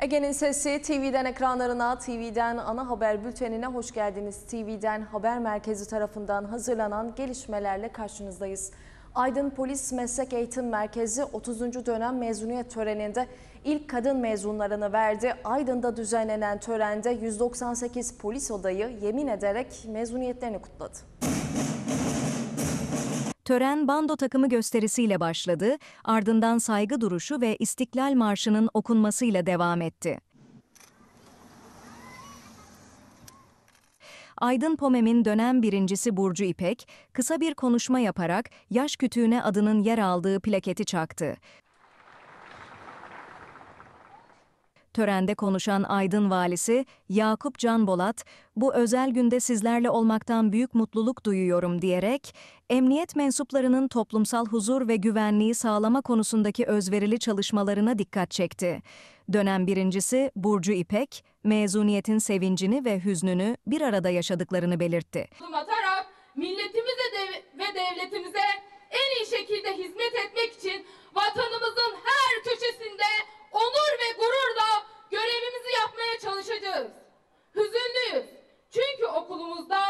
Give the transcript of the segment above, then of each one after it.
Ege'nin Sesi TV'den ekranlarına, TV'den ana haber bültenine hoş geldiniz. TV'den haber merkezi tarafından hazırlanan gelişmelerle karşınızdayız. Aydın Polis Meslek Eğitim Merkezi 30. dönem mezuniyet töreninde ilk kadın mezunlarını verdi. Aydın'da düzenlenen törende 198 polis odayı yemin ederek mezuniyetlerini kutladı. Tören bando takımı gösterisiyle başladı, ardından saygı duruşu ve İstiklal Marşı'nın okunmasıyla devam etti. Aydın Pomem'in dönem birincisi Burcu İpek, kısa bir konuşma yaparak yaş kütüğüne adının yer aldığı plaketi çaktı. Törende konuşan Aydın Valisi Yakup Can Bolat, bu özel günde sizlerle olmaktan büyük mutluluk duyuyorum diyerek, emniyet mensuplarının toplumsal huzur ve güvenliği sağlama konusundaki özverili çalışmalarına dikkat çekti. Dönem birincisi Burcu İpek, mezuniyetin sevincini ve hüznünü bir arada yaşadıklarını belirtti. Atarak milletimize dev ve devletimize en iyi şekilde hizmet etmek için vatanımızı yapmaya çalışacağız. Hüzünlüyüz. Çünkü okulumuzda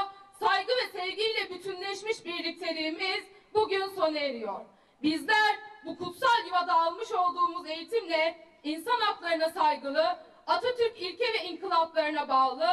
saygı ve sevgiyle bütünleşmiş birlikteliğimiz bugün sona eriyor. Bizler bu kutsal yuvada almış olduğumuz eğitimle insan haklarına saygılı, Atatürk ilke ve inkılaplarına bağlı,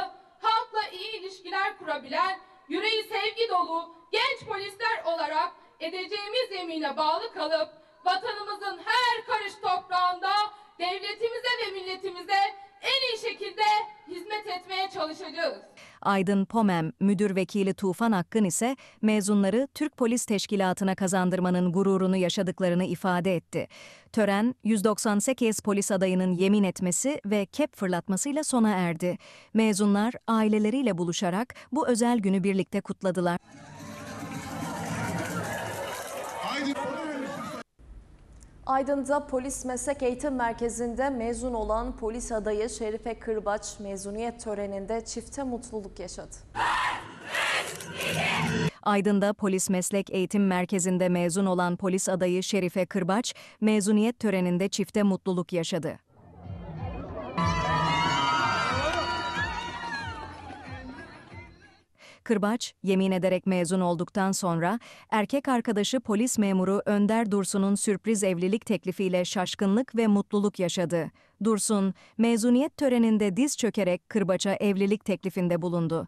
halkla iyi ilişkiler kurabilen, yüreği sevgi dolu genç polisler olarak edeceğimiz yemine bağlı kalıp vatanımızın her karış toprağında devletimize ve milletimize en iyi şekilde hizmet etmeye çalışacağız. Aydın Pomem Müdür Vekili Tufan Akkın ise mezunları Türk Polis Teşkilatı'na kazandırmanın gururunu yaşadıklarını ifade etti. Tören 198 polis adayının yemin etmesi ve kep fırlatmasıyla sona erdi. Mezunlar aileleriyle buluşarak bu özel günü birlikte kutladılar. Aydın'da Polis Meslek Eğitim Merkezi'nde mezun olan polis adayı Şerife Kırbaç mezuniyet töreninde çifte mutluluk yaşadı. Aydın'da Polis Meslek Eğitim Merkezi'nde mezun olan polis adayı Şerife Kırbaç mezuniyet töreninde çifte mutluluk yaşadı. Kırbaç, yemin ederek mezun olduktan sonra erkek arkadaşı polis memuru Önder Dursun'un sürpriz evlilik teklifiyle şaşkınlık ve mutluluk yaşadı. Dursun, mezuniyet töreninde diz çökerek Kırbaç'a evlilik teklifinde bulundu.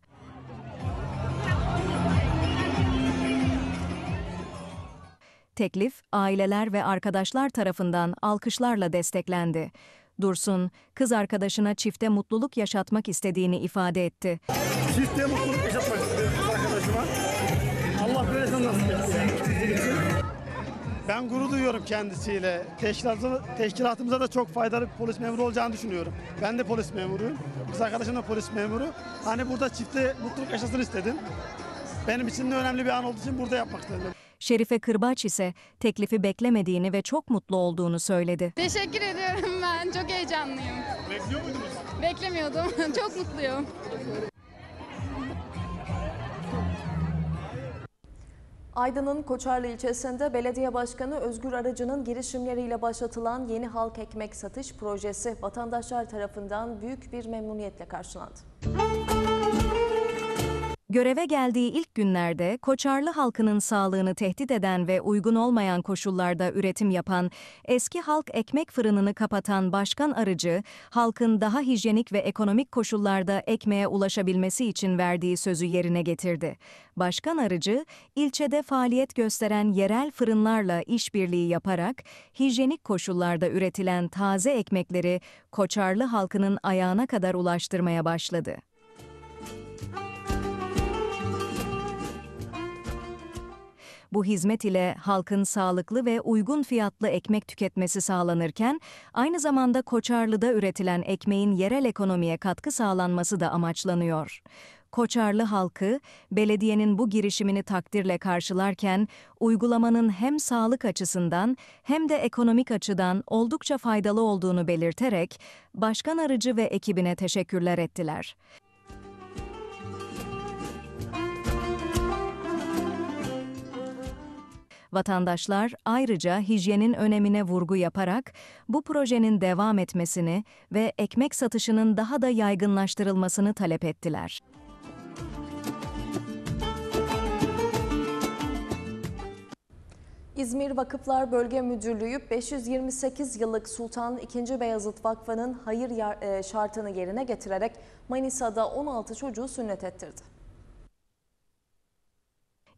Teklif, aileler ve arkadaşlar tarafından alkışlarla desteklendi. Dursun, kız arkadaşına çifte mutluluk yaşatmak istediğini ifade etti. Çifte mutluluk yaşatmak istedim kız arkadaşıma. Allah böylesine nasip Ben gurur duyuyorum kendisiyle. Teşkilatımıza, teşkilatımıza da çok faydalı bir polis memuru olacağını düşünüyorum. Ben de polis memuruyum. Kız arkadaşım da polis memuru. Hani burada çifte mutluluk yaşasın istedim. Benim için de önemli bir an olduğu için burada yapmak istedim. Şerife Kırbaç ise teklifi beklemediğini ve çok mutlu olduğunu söyledi. Teşekkür ediyorum ben. Çok heyecanlıyım. Bekliyor muydunuz? Beklemiyordum. çok mutluyum. Aydın'ın Koçarlı ilçesinde belediye başkanı Özgür Aracı'nın girişimleriyle başlatılan yeni halk ekmek satış projesi vatandaşlar tarafından büyük bir memnuniyetle karşılandı. Göreve geldiği ilk günlerde Koçarlı halkının sağlığını tehdit eden ve uygun olmayan koşullarda üretim yapan, eski halk ekmek fırınını kapatan Başkan Arıcı, halkın daha hijyenik ve ekonomik koşullarda ekmeğe ulaşabilmesi için verdiği sözü yerine getirdi. Başkan Arıcı, ilçede faaliyet gösteren yerel fırınlarla işbirliği yaparak hijyenik koşullarda üretilen taze ekmekleri Koçarlı halkının ayağına kadar ulaştırmaya başladı. Bu hizmet ile halkın sağlıklı ve uygun fiyatlı ekmek tüketmesi sağlanırken, aynı zamanda Koçarlı'da üretilen ekmeğin yerel ekonomiye katkı sağlanması da amaçlanıyor. Koçarlı halkı, belediyenin bu girişimini takdirle karşılarken, uygulamanın hem sağlık açısından hem de ekonomik açıdan oldukça faydalı olduğunu belirterek, Başkan Arıcı ve ekibine teşekkürler ettiler. Vatandaşlar ayrıca hijyenin önemine vurgu yaparak bu projenin devam etmesini ve ekmek satışının daha da yaygınlaştırılmasını talep ettiler. İzmir Vakıflar Bölge Müdürlüğü 528 yıllık Sultan II. Beyazıt Vakfı'nın hayır e, şartını yerine getirerek Manisa'da 16 çocuğu sünnet ettirdi.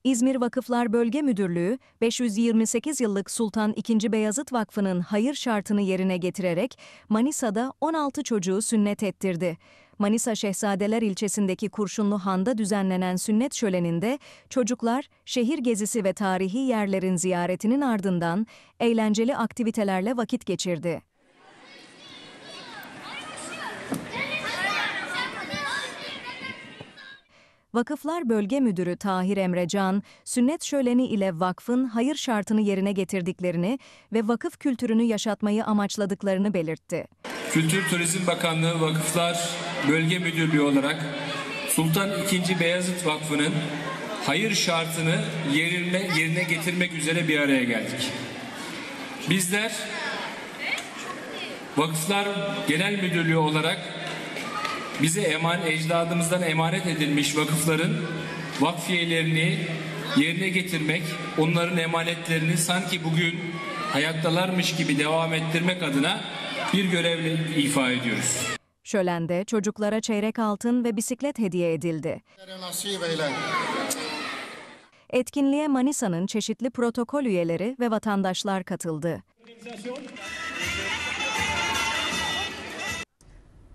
İzmir Vakıflar Bölge Müdürlüğü, 528 yıllık Sultan II. Beyazıt Vakfı'nın hayır şartını yerine getirerek Manisa'da 16 çocuğu sünnet ettirdi. Manisa Şehzadeler ilçesindeki Kurşunlu Han'da düzenlenen sünnet şöleninde çocuklar şehir gezisi ve tarihi yerlerin ziyaretinin ardından eğlenceli aktivitelerle vakit geçirdi. Vakıflar Bölge Müdürü Tahir Emrecan, sünnet şöleni ile vakfın hayır şartını yerine getirdiklerini ve vakıf kültürünü yaşatmayı amaçladıklarını belirtti. Kültür Turizm Bakanlığı Vakıflar Bölge Müdürlüğü olarak Sultan II. Beyazıt Vakfı'nın hayır şartını yerine, yerine getirmek üzere bir araya geldik. Bizler Vakıflar Genel Müdürlüğü olarak bize eman ecdadımızdan emanet edilmiş vakıfların vakfiyelerini yerine getirmek, onların emanetlerini sanki bugün hayattalarmış gibi devam ettirmek adına bir görevle ifa ediyoruz. Şölende çocuklara çeyrek altın ve bisiklet hediye edildi. Etkinliğe Manisa'nın çeşitli protokol üyeleri ve vatandaşlar katıldı.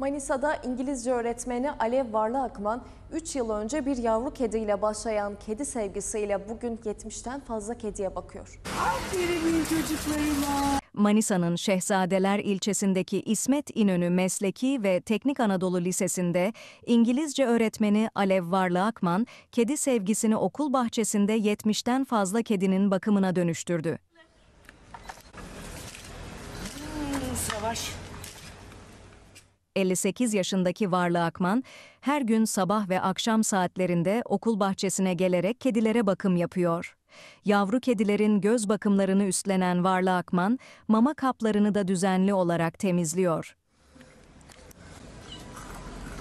Manisa'da İngilizce öğretmeni Alev Varlı Akman 3 yıl önce bir yavru kediyle başlayan kedi sevgisiyle bugün 70'ten fazla kediye bakıyor. Aferin çocuklarıma. Manisa'nın Şehzadeler ilçesindeki İsmet İnönü Mesleki ve Teknik Anadolu Lisesi'nde İngilizce öğretmeni Alev Varlı Akman, kedi sevgisini okul bahçesinde 70'ten fazla kedinin bakımına dönüştürdü. Hmm, savaş. 58 yaşındaki Varlı Akman, her gün sabah ve akşam saatlerinde okul bahçesine gelerek kedilere bakım yapıyor. Yavru kedilerin göz bakımlarını üstlenen Varlı Akman, mama kaplarını da düzenli olarak temizliyor.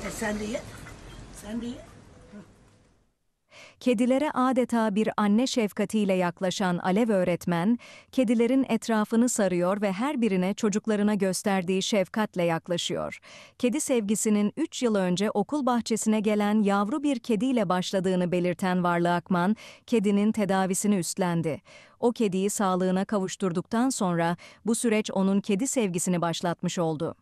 E sen de ye. Sen de ye. Kedilere adeta bir anne şefkatiyle yaklaşan Alev öğretmen, kedilerin etrafını sarıyor ve her birine çocuklarına gösterdiği şefkatle yaklaşıyor. Kedi sevgisinin 3 yıl önce okul bahçesine gelen yavru bir kediyle başladığını belirten Varlı Akman, kedinin tedavisini üstlendi. O kediyi sağlığına kavuşturduktan sonra bu süreç onun kedi sevgisini başlatmış oldu.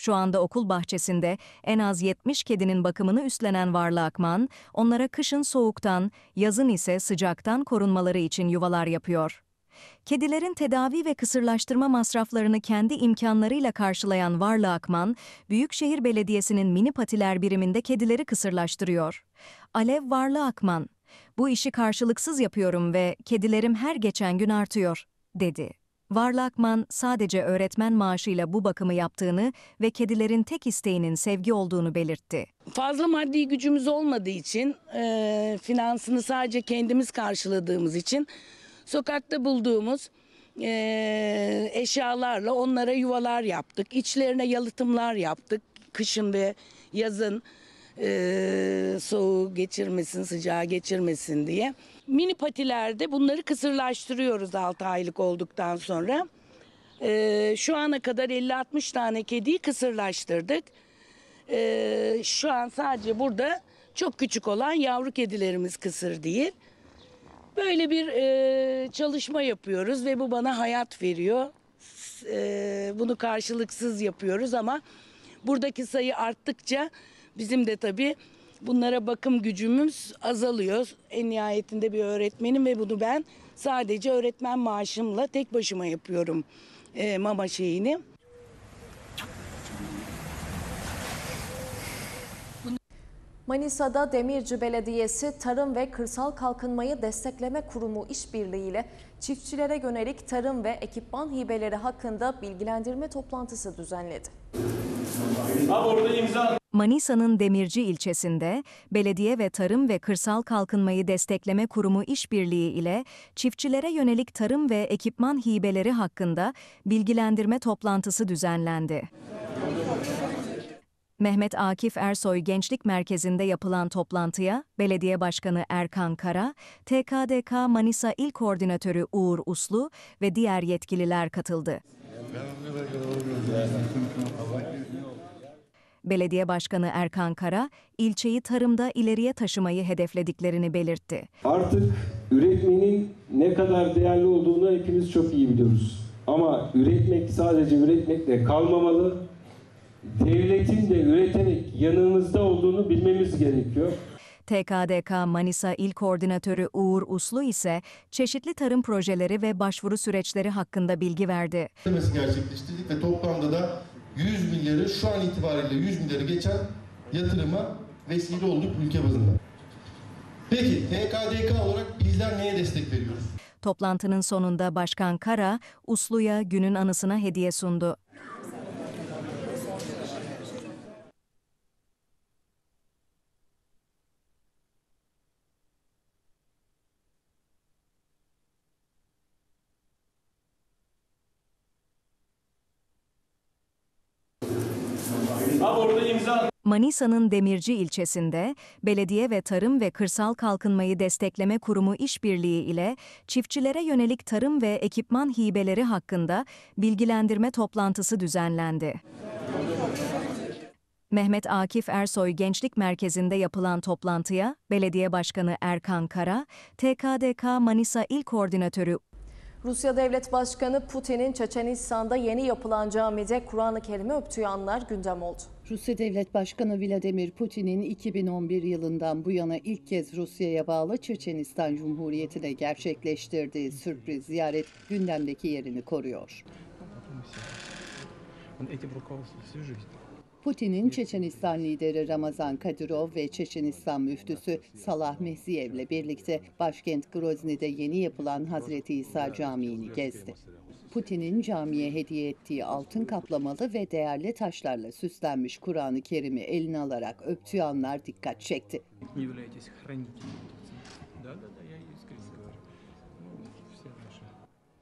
Şu anda okul bahçesinde en az 70 kedinin bakımını üstlenen Varlı Akman, onlara kışın soğuktan, yazın ise sıcaktan korunmaları için yuvalar yapıyor. Kedilerin tedavi ve kısırlaştırma masraflarını kendi imkanlarıyla karşılayan Varlı Akman, Büyükşehir Belediyesi'nin mini patiler biriminde kedileri kısırlaştırıyor. Alev Varlı Akman, bu işi karşılıksız yapıyorum ve kedilerim her geçen gün artıyor, dedi. Varlakman sadece öğretmen maaşıyla bu bakımı yaptığını ve kedilerin tek isteğinin sevgi olduğunu belirtti. Fazla maddi gücümüz olmadığı için, e, finansını sadece kendimiz karşıladığımız için sokakta bulduğumuz e, eşyalarla onlara yuvalar yaptık. İçlerine yalıtımlar yaptık kışın ve yazın e, soğuğu geçirmesin, sıcağı geçirmesin diye mini patilerde bunları kısırlaştırıyoruz 6 aylık olduktan sonra. Ee, şu ana kadar 50-60 tane kediyi kısırlaştırdık. Ee, şu an sadece burada çok küçük olan yavru kedilerimiz kısır değil. Böyle bir e, çalışma yapıyoruz ve bu bana hayat veriyor. E, bunu karşılıksız yapıyoruz ama buradaki sayı arttıkça bizim de tabii bunlara bakım gücümüz azalıyor. En nihayetinde bir öğretmenim ve bunu ben sadece öğretmen maaşımla tek başıma yapıyorum e, mama şeyini. Manisa'da Demirci Belediyesi Tarım ve Kırsal Kalkınmayı Destekleme Kurumu işbirliğiyle çiftçilere yönelik tarım ve ekipman hibeleri hakkında bilgilendirme toplantısı düzenledi. Manisa'nın Demirci ilçesinde Belediye ve Tarım ve Kırsal Kalkınmayı Destekleme Kurumu işbirliği ile çiftçilere yönelik tarım ve ekipman hibeleri hakkında bilgilendirme toplantısı düzenlendi. Mehmet Akif Ersoy Gençlik Merkezi'nde yapılan toplantıya Belediye Başkanı Erkan Kara, TKDK Manisa İl Koordinatörü Uğur Uslu ve diğer yetkililer katıldı. Belediye Başkanı Erkan Kara, ilçeyi tarımda ileriye taşımayı hedeflediklerini belirtti. Artık üretmenin ne kadar değerli olduğunu hepimiz çok iyi biliyoruz. Ama üretmek sadece üretmekle kalmamalı. Devletin de üreterek yanımızda olduğunu bilmemiz gerekiyor. TKDK Manisa İl Koordinatörü Uğur Uslu ise çeşitli tarım projeleri ve başvuru süreçleri hakkında bilgi verdi. Gerçekleştirdik ve toplamda da 100 milyarı şu an itibariyle 100 milyarı geçen yatırıma vesile olduk ülke bazında. Peki TKDK olarak bizler neye destek veriyoruz? Toplantının sonunda Başkan Kara, Uslu'ya günün anısına hediye sundu. Manisa'nın Demirci ilçesinde Belediye ve Tarım ve Kırsal Kalkınmayı Destekleme Kurumu işbirliği ile çiftçilere yönelik tarım ve ekipman hibeleri hakkında bilgilendirme toplantısı düzenlendi. Mehmet Akif Ersoy Gençlik Merkezi'nde yapılan toplantıya Belediye Başkanı Erkan Kara, TKDK Manisa İl Koordinatörü Rusya Devlet Başkanı Putin'in Çeçenistan'da yeni yapılan camide Kur'an-ı Kerim'i öptüğü anlar gündem oldu. Rusya Devlet Başkanı Vladimir Putin'in 2011 yılından bu yana ilk kez Rusya'ya bağlı Çeçenistan Cumhuriyeti'ne gerçekleştirdiği sürpriz ziyaret gündemdeki yerini koruyor. Putin'in Çeçenistan lideri Ramazan Kadyrov ve Çeçenistan müftüsü Salah Mehziyev ile birlikte başkent Grozny'de yeni yapılan Hazreti İsa Camii'ni gezdi. Putin'in camiye hediye ettiği altın kaplamalı ve değerli taşlarla süslenmiş Kur'an-ı Kerim'i eline alarak öptüğü anlar dikkat çekti.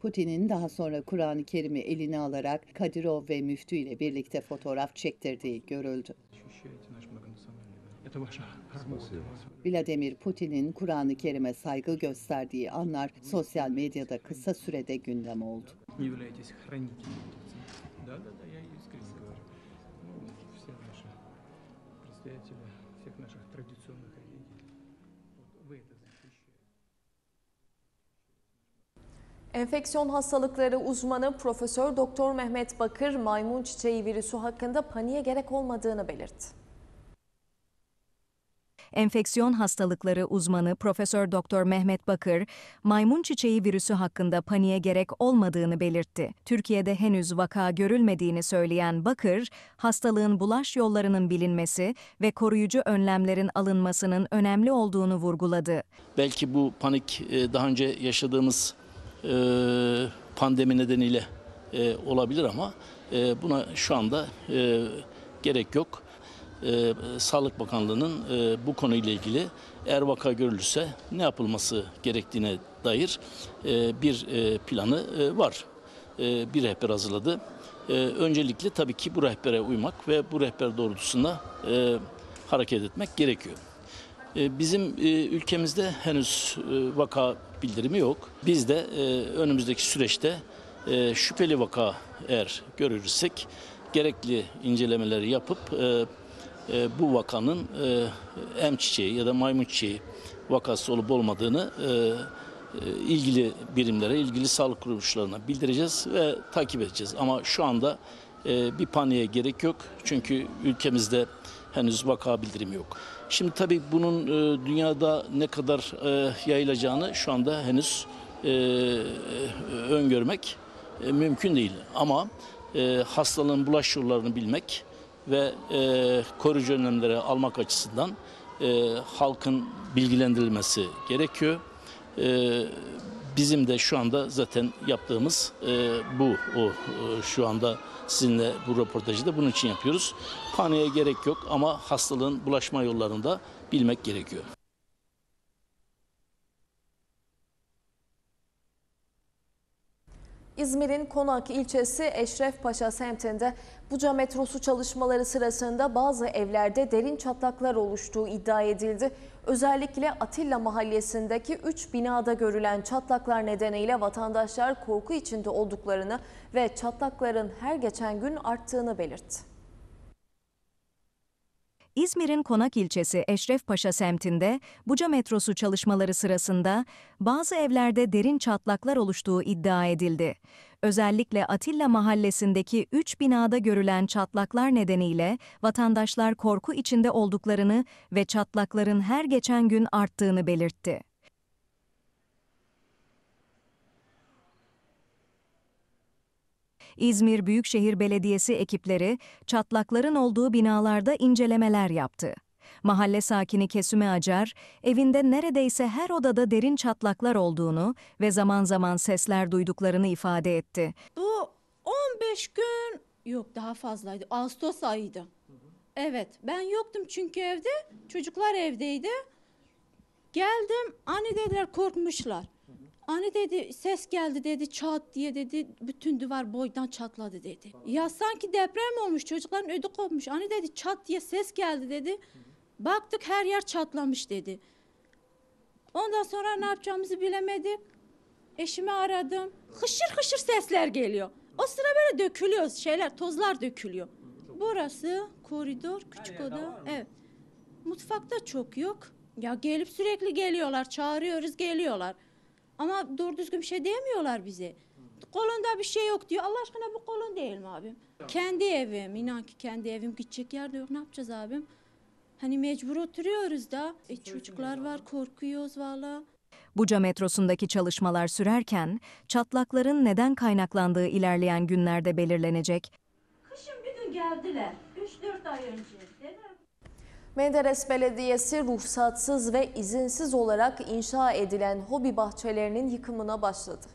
Putin'in daha sonra Kur'an-ı Kerim'i eline alarak Kadirov ve Müftü ile birlikte fotoğraf çektirdiği görüldü. Vladimir Putin'in Kur'an-ı Kerim'e saygı gösterdiği anlar sosyal medyada kısa sürede gündem oldu. Enfeksiyon hastalıkları uzmanı Profesör Doktor Mehmet Bakır maymun çiçeği virüsü hakkında paniğe gerek olmadığını belirtti. Enfeksiyon hastalıkları uzmanı Profesör Doktor Mehmet Bakır, maymun çiçeği virüsü hakkında paniğe gerek olmadığını belirtti. Türkiye'de henüz vaka görülmediğini söyleyen Bakır, hastalığın bulaş yollarının bilinmesi ve koruyucu önlemlerin alınmasının önemli olduğunu vurguladı. Belki bu panik e, daha önce yaşadığımız e, pandemi nedeniyle e, olabilir ama e, buna şu anda gerek yok. Sağlık Bakanlığı'nın bu konuyla ilgili eğer vaka görülürse ne yapılması gerektiğine dair bir planı var. Bir rehber hazırladı. Öncelikle tabii ki bu rehbere uymak ve bu rehber doğrultusunda hareket etmek gerekiyor. Bizim ülkemizde henüz vaka bildirimi yok. Biz de e, önümüzdeki süreçte e, şüpheli vaka eğer görürsek gerekli incelemeleri yapıp e, e, bu vakanın e, em çiçeği ya da maymun çiçeği vakası olup olmadığını e, e, ilgili birimlere, ilgili sağlık kuruluşlarına bildireceğiz ve takip edeceğiz. Ama şu anda e, bir paniğe gerek yok çünkü ülkemizde henüz vaka bildirimi yok. Şimdi tabii bunun e, dünyada ne kadar e, yayılacağını şu anda henüz e, e, öngörmek e, mümkün değil. Ama e, hastalığın bulaş yollarını bilmek ve e, koruyucu önlemleri almak açısından e, halkın bilgilendirilmesi gerekiyor. E, Bizim de şu anda zaten yaptığımız e, bu o e, şu anda sizinle bu röportajı da bunun için yapıyoruz. Paniğe gerek yok ama hastalığın bulaşma yollarını da bilmek gerekiyor. İzmir'in Konak ilçesi Eşref Paşa semtinde Buca metrosu çalışmaları sırasında bazı evlerde derin çatlaklar oluştuğu iddia edildi. Özellikle Atilla mahallesindeki 3 binada görülen çatlaklar nedeniyle vatandaşlar korku içinde olduklarını ve çatlakların her geçen gün arttığını belirtti. İzmir'in Konak ilçesi Eşrefpaşa semtinde Buca metrosu çalışmaları sırasında bazı evlerde derin çatlaklar oluştuğu iddia edildi. Özellikle Atilla mahallesindeki 3 binada görülen çatlaklar nedeniyle vatandaşlar korku içinde olduklarını ve çatlakların her geçen gün arttığını belirtti. İzmir Büyükşehir Belediyesi ekipleri çatlakların olduğu binalarda incelemeler yaptı. Mahalle sakini Kesüme Acar, evinde neredeyse her odada derin çatlaklar olduğunu ve zaman zaman sesler duyduklarını ifade etti. Bu 15 gün yok daha fazlaydı. Ağustos ayıydı. Evet ben yoktum çünkü evde çocuklar evdeydi. Geldim anne dediler korkmuşlar. Anne dedi ses geldi dedi çat diye dedi bütün duvar boydan çatladı dedi. Ya sanki deprem olmuş çocukların ödü kopmuş. anne dedi çat diye ses geldi dedi. Baktık her yer çatlamış dedi. Ondan sonra ne yapacağımızı bilemedik. Eşimi aradım. Hışır hışır sesler geliyor. O sıra böyle dökülüyor şeyler, tozlar dökülüyor. Burası koridor, küçük oda. Evet. Mutfakta çok yok. Ya gelip sürekli geliyorlar, çağırıyoruz, geliyorlar. Ama doğru düzgün bir şey diyemiyorlar bize. Kolunda bir şey yok diyor. Allah aşkına bu kolun değil mi abim? Tamam. Kendi evim. İnan ki kendi evim. Gidecek yer de yok. Ne yapacağız abim? Hani mecbur oturuyoruz da. E, çocuklar var. Korkuyoruz valla. Buca metrosundaki çalışmalar sürerken çatlakların neden kaynaklandığı ilerleyen günlerde belirlenecek. Kışın bir gün geldiler. 3-4 ay önce. Menderes Belediyesi ruhsatsız ve izinsiz olarak inşa edilen hobi bahçelerinin yıkımına başladı.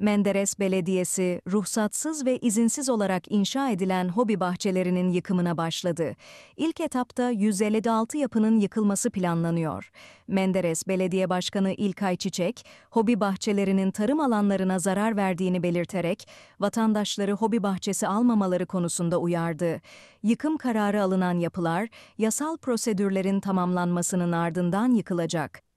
Menderes Belediyesi, ruhsatsız ve izinsiz olarak inşa edilen hobi bahçelerinin yıkımına başladı. İlk etapta 156 yapının yıkılması planlanıyor. Menderes Belediye Başkanı İlkay Çiçek, hobi bahçelerinin tarım alanlarına zarar verdiğini belirterek, vatandaşları hobi bahçesi almamaları konusunda uyardı. Yıkım kararı alınan yapılar, yasal prosedürlerin tamamlanmasının ardından yıkılacak.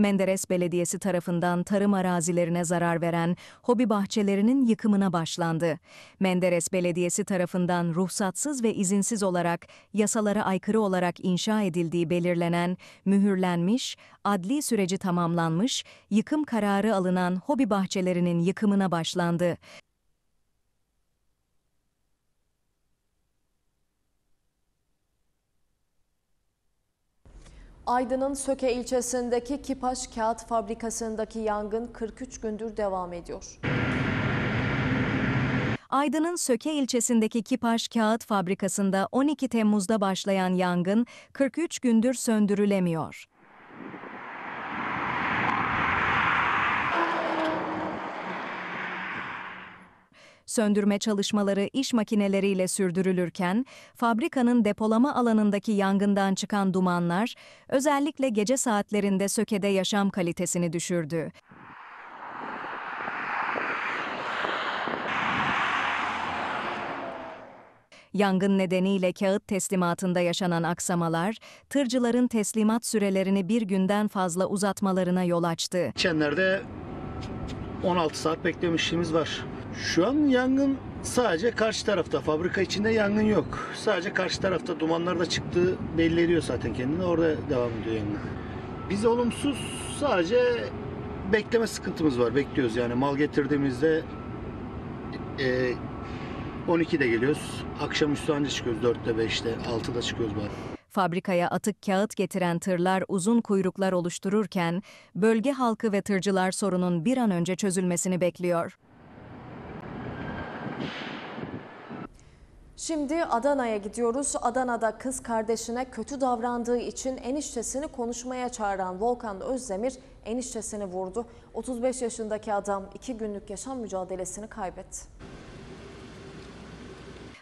Menderes Belediyesi tarafından tarım arazilerine zarar veren hobi bahçelerinin yıkımına başlandı. Menderes Belediyesi tarafından ruhsatsız ve izinsiz olarak yasalara aykırı olarak inşa edildiği belirlenen, mühürlenmiş, adli süreci tamamlanmış, yıkım kararı alınan hobi bahçelerinin yıkımına başlandı. Aydın'ın Söke ilçesindeki Kipaş Kağıt Fabrikası'ndaki yangın 43 gündür devam ediyor. Aydın'ın Söke ilçesindeki Kipaş Kağıt Fabrikası'nda 12 Temmuz'da başlayan yangın 43 gündür söndürülemiyor. Söndürme çalışmaları iş makineleriyle sürdürülürken, fabrikanın depolama alanındaki yangından çıkan dumanlar, özellikle gece saatlerinde sökede yaşam kalitesini düşürdü. Yangın nedeniyle kağıt teslimatında yaşanan aksamalar, tırcıların teslimat sürelerini bir günden fazla uzatmalarına yol açtı. Çenlerde 16 saat beklemişliğimiz var. Şu an yangın sadece karşı tarafta. Fabrika içinde yangın yok. Sadece karşı tarafta dumanlar da çıktı belli ediyor zaten kendini. Orada devam ediyor yangın. Biz olumsuz sadece bekleme sıkıntımız var. Bekliyoruz yani. Mal getirdiğimizde e, 12'de geliyoruz. Akşamüstü anca çıkıyoruz 4'te 5'te 6'da çıkıyoruz bazen. Fabrikaya atık kağıt getiren tırlar uzun kuyruklar oluştururken bölge halkı ve tırcılar sorunun bir an önce çözülmesini bekliyor. Şimdi Adana'ya gidiyoruz. Adana'da kız kardeşine kötü davrandığı için eniştesini konuşmaya çağıran Volkan Özdemir eniştesini vurdu. 35 yaşındaki adam 2 günlük yaşam mücadelesini kaybetti.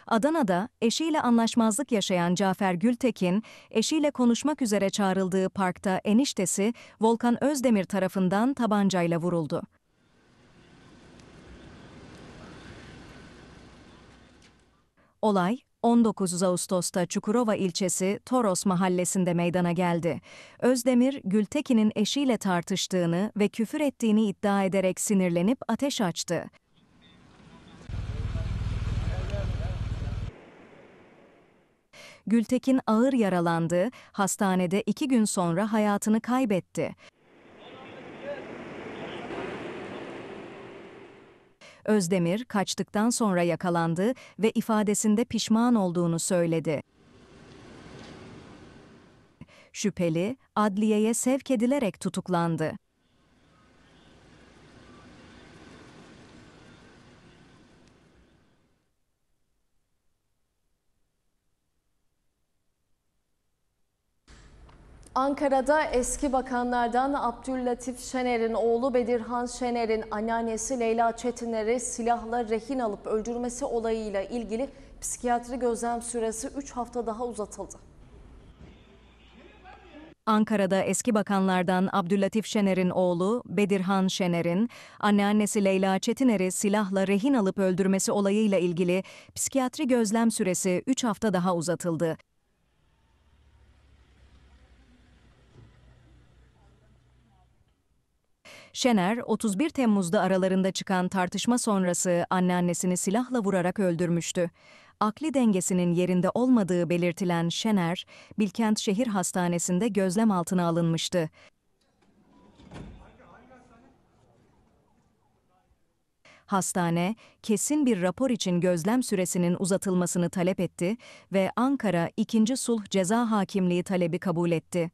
Adana'da eşiyle anlaşmazlık yaşayan Cafer Gültekin, eşiyle konuşmak üzere çağrıldığı parkta eniştesi Volkan Özdemir tarafından tabancayla vuruldu. Olay, 19 Ağustos'ta Çukurova ilçesi Toros mahallesinde meydana geldi. Özdemir, Gültekin'in eşiyle tartıştığını ve küfür ettiğini iddia ederek sinirlenip ateş açtı. Gültekin ağır yaralandı, hastanede iki gün sonra hayatını kaybetti. Özdemir kaçtıktan sonra yakalandı ve ifadesinde pişman olduğunu söyledi. Şüpheli adliyeye sevk edilerek tutuklandı. Ankara'da eski bakanlardan Abdüllatif Şener'in oğlu Bedirhan Şener'in anneannesi Leyla Çetiner'i silahla rehin alıp öldürmesi olayıyla ilgili psikiyatri gözlem süresi 3 hafta daha uzatıldı. Ankara'da eski bakanlardan Abdülatif Şener'in oğlu Bedirhan Şener'in anneannesi Leyla Çetiner'i silahla rehin alıp öldürmesi olayıyla ilgili psikiyatri gözlem süresi 3 hafta daha uzatıldı. Şener, 31 Temmuz'da aralarında çıkan tartışma sonrası anneannesini silahla vurarak öldürmüştü. Akli dengesinin yerinde olmadığı belirtilen Şener, Bilkent Şehir Hastanesi'nde gözlem altına alınmıştı. Hastane, kesin bir rapor için gözlem süresinin uzatılmasını talep etti ve Ankara 2. Sulh Ceza Hakimliği talebi kabul etti.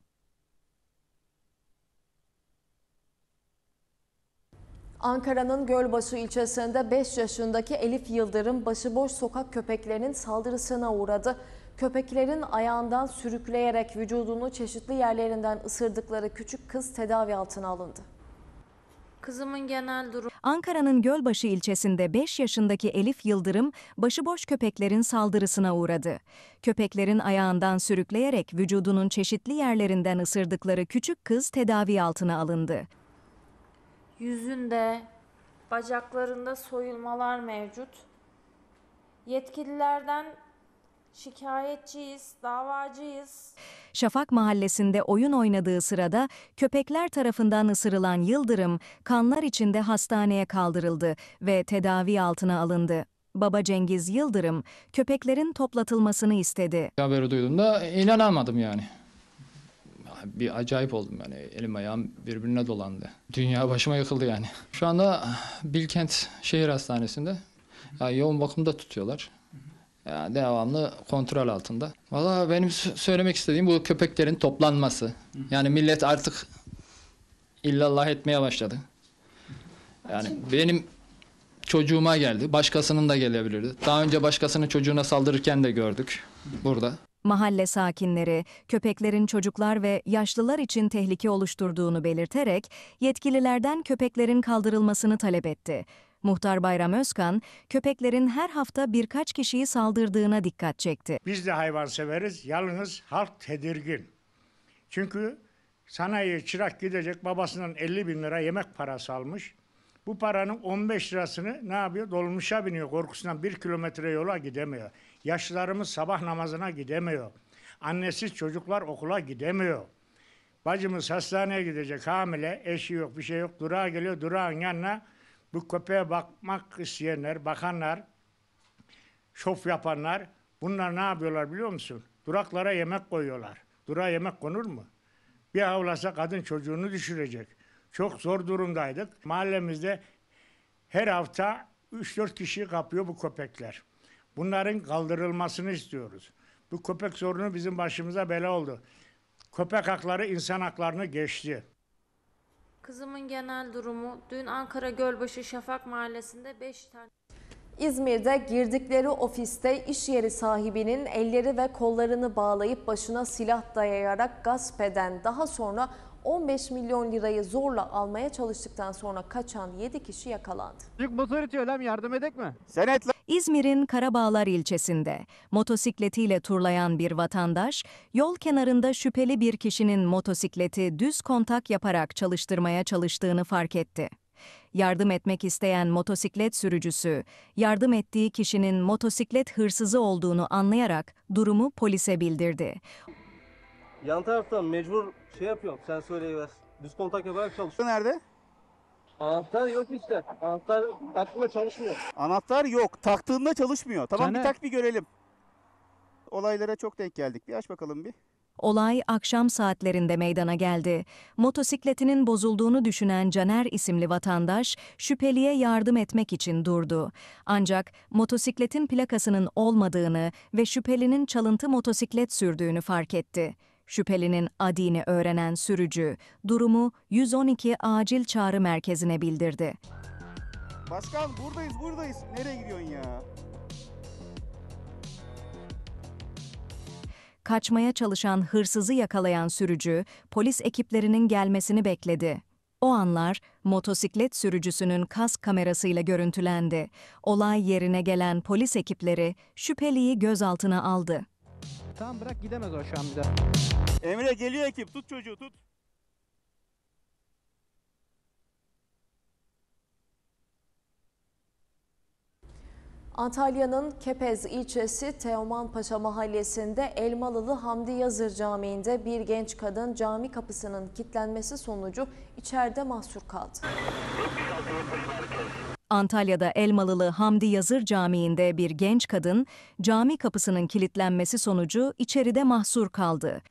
Ankara'nın Gölbaşı ilçesinde 5 yaşındaki Elif Yıldırım başıboş sokak köpeklerinin saldırısına uğradı. Köpeklerin ayağından sürükleyerek vücudunu çeşitli yerlerinden ısırdıkları küçük kız tedavi altına alındı. Kızımın genel durumu. Ankara'nın Gölbaşı ilçesinde 5 yaşındaki Elif Yıldırım başıboş köpeklerin saldırısına uğradı. Köpeklerin ayağından sürükleyerek vücudunun çeşitli yerlerinden ısırdıkları küçük kız tedavi altına alındı yüzünde, bacaklarında soyulmalar mevcut. Yetkililerden şikayetçiyiz, davacıyız. Şafak Mahallesi'nde oyun oynadığı sırada köpekler tarafından ısırılan Yıldırım kanlar içinde hastaneye kaldırıldı ve tedavi altına alındı. Baba Cengiz Yıldırım köpeklerin toplatılmasını istedi. Haberi duyduğumda inanamadım yani bir acayip oldum yani elim ayağım birbirine dolandı. Dünya başıma yıkıldı yani. Şu anda Bilkent Şehir Hastanesi'nde yani yoğun bakımda tutuyorlar. Yani devamlı kontrol altında. Valla benim söylemek istediğim bu köpeklerin toplanması. Yani millet artık illallah etmeye başladı. Yani benim çocuğuma geldi. Başkasının da gelebilirdi. Daha önce başkasının çocuğuna saldırırken de gördük burada mahalle sakinleri, köpeklerin çocuklar ve yaşlılar için tehlike oluşturduğunu belirterek yetkililerden köpeklerin kaldırılmasını talep etti. Muhtar Bayram Özkan, köpeklerin her hafta birkaç kişiyi saldırdığına dikkat çekti. Biz de hayvan severiz, yalnız halk tedirgin. Çünkü sanayi çırak gidecek babasından 50 bin lira yemek parası almış. Bu paranın 15 lirasını ne yapıyor? Dolmuşa biniyor korkusundan bir kilometre yola gidemiyor. Yaşlılarımız sabah namazına gidemiyor. Annesiz çocuklar okula gidemiyor. Bacımız hastaneye gidecek hamile, eşi yok, bir şey yok. Durağa geliyor, durağın yanına bu köpeğe bakmak isteyenler, bakanlar, şof yapanlar bunlar ne yapıyorlar biliyor musun? Duraklara yemek koyuyorlar. Durağa yemek konur mu? Bir havlasa kadın çocuğunu düşürecek. Çok zor durumdaydık. Mahallemizde her hafta 3-4 kişi kapıyor bu köpekler. Bunların kaldırılmasını istiyoruz. Bu köpek sorunu bizim başımıza bela oldu. Köpek hakları insan haklarını geçti. Kızımın genel durumu dün Ankara Gölbaşı Şafak Mahallesi'nde 5 tane... İzmir'de girdikleri ofiste iş yeri sahibinin elleri ve kollarını bağlayıp başına silah dayayarak gasp eden daha sonra 15 milyon lirayı zorla almaya çalıştıktan sonra kaçan 7 kişi yakalandı. Büyük motor itiyor yardım edek mi? Senetle. İzmir'in Karabağlar ilçesinde motosikletiyle turlayan bir vatandaş, yol kenarında şüpheli bir kişinin motosikleti düz kontak yaparak çalıştırmaya çalıştığını fark etti. Yardım etmek isteyen motosiklet sürücüsü, yardım ettiği kişinin motosiklet hırsızı olduğunu anlayarak durumu polise bildirdi. Yan taraftan mecbur şey yapıyorum. Sen söyleyiver. Düz kontak yaparak çalış. Nerede? Anahtar yok işte. Anahtar takma çalışmıyor. Anahtar yok. Taktığında çalışmıyor. Tamam Caner. bir tak bir görelim. Olaylara çok denk geldik. Bir aç bakalım bir. Olay akşam saatlerinde meydana geldi. Motosikletinin bozulduğunu düşünen Caner isimli vatandaş şüpheliye yardım etmek için durdu. Ancak motosikletin plakasının olmadığını ve şüphelinin çalıntı motosiklet sürdüğünü fark etti. Şüphelinin adini öğrenen sürücü durumu 112 acil çağrı merkezine bildirdi. Başkan buradayız buradayız. Nereye gidiyorsun ya? Kaçmaya çalışan hırsızı yakalayan sürücü polis ekiplerinin gelmesini bekledi. O anlar motosiklet sürücüsünün kask kamerasıyla görüntülendi. Olay yerine gelen polis ekipleri şüpheliyi gözaltına aldı. Tamam bırak gidemez o şu an bir daha. Emre geliyor ekip tut çocuğu tut. Antalya'nın Kepez ilçesi Teoman Paşa mahallesinde Elmalılı Hamdi Yazır Camii'nde bir genç kadın cami kapısının kilitlenmesi sonucu içeride mahsur kaldı. Antalya'da Elmalılı Hamdi Yazır Camii'nde bir genç kadın, cami kapısının kilitlenmesi sonucu içeride mahsur kaldı.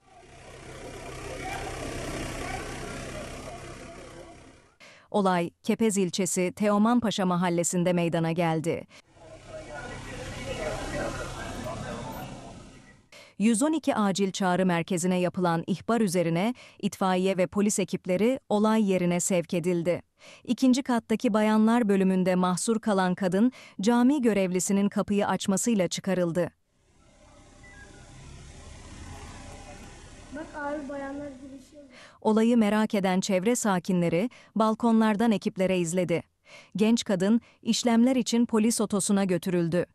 Olay, Kepez ilçesi Teomanpaşa mahallesinde meydana geldi. 112 acil çağrı merkezine yapılan ihbar üzerine itfaiye ve polis ekipleri olay yerine sevk edildi. İkinci kattaki bayanlar bölümünde mahsur kalan kadın cami görevlisinin kapıyı açmasıyla çıkarıldı. Bak abi bayanlar girişiyor. Olayı merak eden çevre sakinleri balkonlardan ekiplere izledi. Genç kadın işlemler için polis otosuna götürüldü.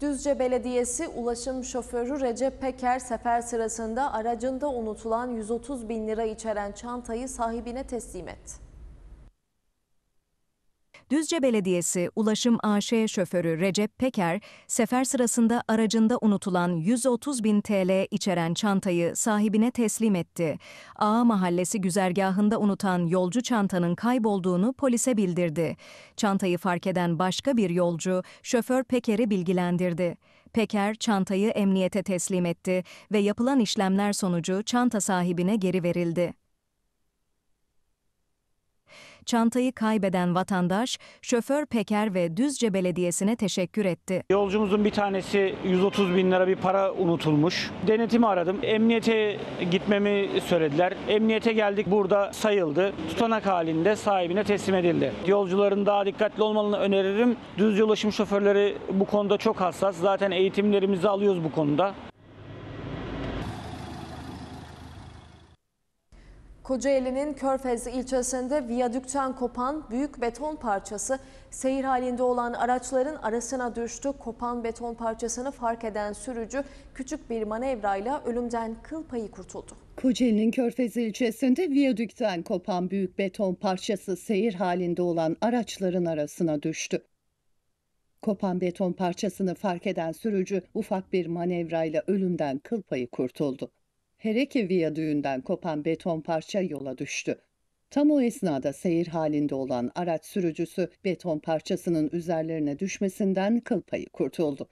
Düzce Belediyesi ulaşım şoförü Recep Peker sefer sırasında aracında unutulan 130 bin lira içeren çantayı sahibine teslim etti. Düzce Belediyesi Ulaşım AŞ şoförü Recep Peker, sefer sırasında aracında unutulan 130 bin TL içeren çantayı sahibine teslim etti. Ağa Mahallesi güzergahında unutan yolcu çantanın kaybolduğunu polise bildirdi. Çantayı fark eden başka bir yolcu, şoför Peker'i bilgilendirdi. Peker çantayı emniyete teslim etti ve yapılan işlemler sonucu çanta sahibine geri verildi çantayı kaybeden vatandaş, şoför Peker ve Düzce Belediyesi'ne teşekkür etti. Yolcumuzun bir tanesi 130 bin lira bir para unutulmuş. Denetimi aradım. Emniyete gitmemi söylediler. Emniyete geldik burada sayıldı. Tutanak halinde sahibine teslim edildi. Yolcuların daha dikkatli olmalarını öneririm. Düzce ulaşım şoförleri bu konuda çok hassas. Zaten eğitimlerimizi alıyoruz bu konuda. Kocaeli'nin Körfez ilçesinde viyadükten kopan büyük beton parçası seyir halinde olan araçların arasına düştü. Kopan beton parçasını fark eden sürücü küçük bir manevrayla ölümden kıl payı kurtuldu. Kocaeli'nin Körfez ilçesinde viyadükten kopan büyük beton parçası seyir halinde olan araçların arasına düştü. Kopan beton parçasını fark eden sürücü ufak bir manevrayla ölümden kıl payı kurtuldu. Pereki Viyadüğü'nden kopan beton parça yola düştü. Tam o esnada seyir halinde olan araç sürücüsü beton parçasının üzerlerine düşmesinden kıl payı kurtuldu.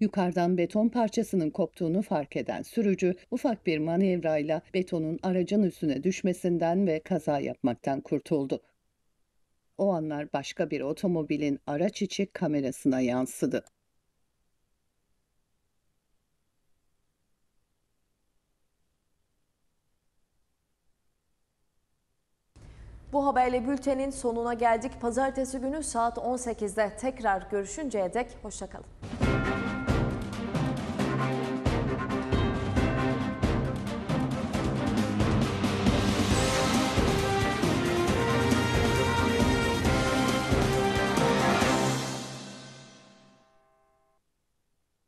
Yukarıdan beton parçasının koptuğunu fark eden sürücü ufak bir manevrayla betonun aracın üstüne düşmesinden ve kaza yapmaktan kurtuldu. O anlar başka bir otomobilin araç içi kamerasına yansıdı. Bu haberle bültenin sonuna geldik. Pazartesi günü saat 18'de tekrar görüşünceye dek hoşçakalın.